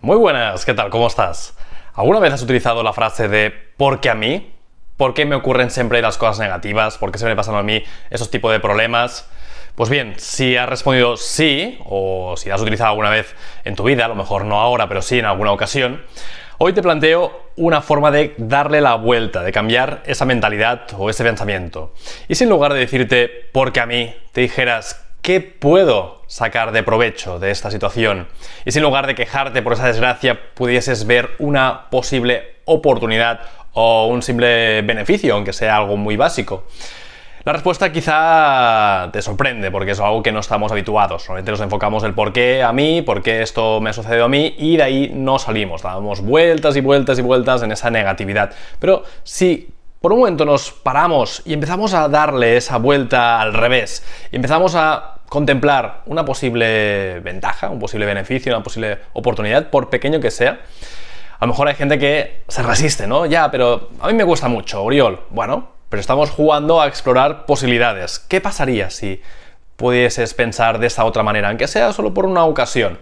Muy buenas, ¿qué tal? ¿Cómo estás? ¿Alguna vez has utilizado la frase de ¿por qué a mí? ¿Por qué me ocurren siempre las cosas negativas? ¿Por qué se me pasan a mí esos tipos de problemas? Pues bien, si has respondido sí, o si la has utilizado alguna vez en tu vida, a lo mejor no ahora, pero sí en alguna ocasión, hoy te planteo una forma de darle la vuelta, de cambiar esa mentalidad o ese pensamiento. Y si en lugar de decirte ¿por qué a mí? te dijeras ¿qué puedo sacar de provecho de esta situación? Y si en lugar de quejarte por esa desgracia pudieses ver una posible oportunidad o un simple beneficio, aunque sea algo muy básico. La respuesta quizá te sorprende, porque es algo que no estamos habituados. Solamente nos enfocamos el por qué a mí, por qué esto me ha sucedido a mí, y de ahí no salimos. Damos vueltas y vueltas y vueltas en esa negatividad. Pero si por un momento nos paramos y empezamos a darle esa vuelta al revés, y empezamos a contemplar una posible ventaja, un posible beneficio, una posible oportunidad, por pequeño que sea. A lo mejor hay gente que se resiste, ¿no? Ya, pero a mí me gusta mucho, Oriol. Bueno, pero estamos jugando a explorar posibilidades. ¿Qué pasaría si pudieses pensar de esta otra manera, aunque sea solo por una ocasión?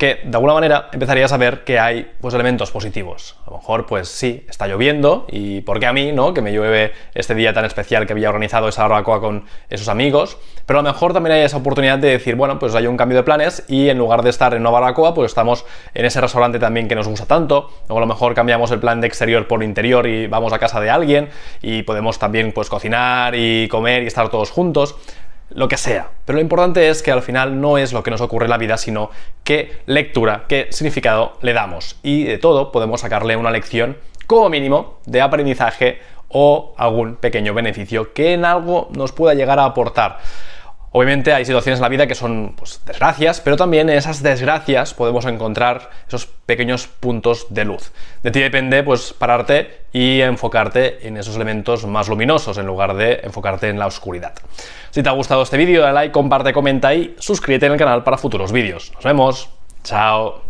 que de alguna manera empezarías a ver que hay pues, elementos positivos. A lo mejor, pues sí, está lloviendo y ¿por qué a mí, no? Que me llueve este día tan especial que había organizado esa barbacoa con esos amigos. Pero a lo mejor también hay esa oportunidad de decir, bueno, pues hay un cambio de planes y en lugar de estar en una barbacoa, pues estamos en ese restaurante también que nos gusta tanto. O a lo mejor cambiamos el plan de exterior por interior y vamos a casa de alguien y podemos también pues cocinar y comer y estar todos juntos lo que sea. Pero lo importante es que al final no es lo que nos ocurre en la vida, sino qué lectura, qué significado le damos. Y de todo podemos sacarle una lección, como mínimo, de aprendizaje o algún pequeño beneficio que en algo nos pueda llegar a aportar. Obviamente hay situaciones en la vida que son pues, desgracias, pero también en esas desgracias podemos encontrar esos pequeños puntos de luz. De ti depende pues pararte y enfocarte en esos elementos más luminosos en lugar de enfocarte en la oscuridad. Si te ha gustado este vídeo, dale like, comparte, comenta y suscríbete en el canal para futuros vídeos. Nos vemos. Chao.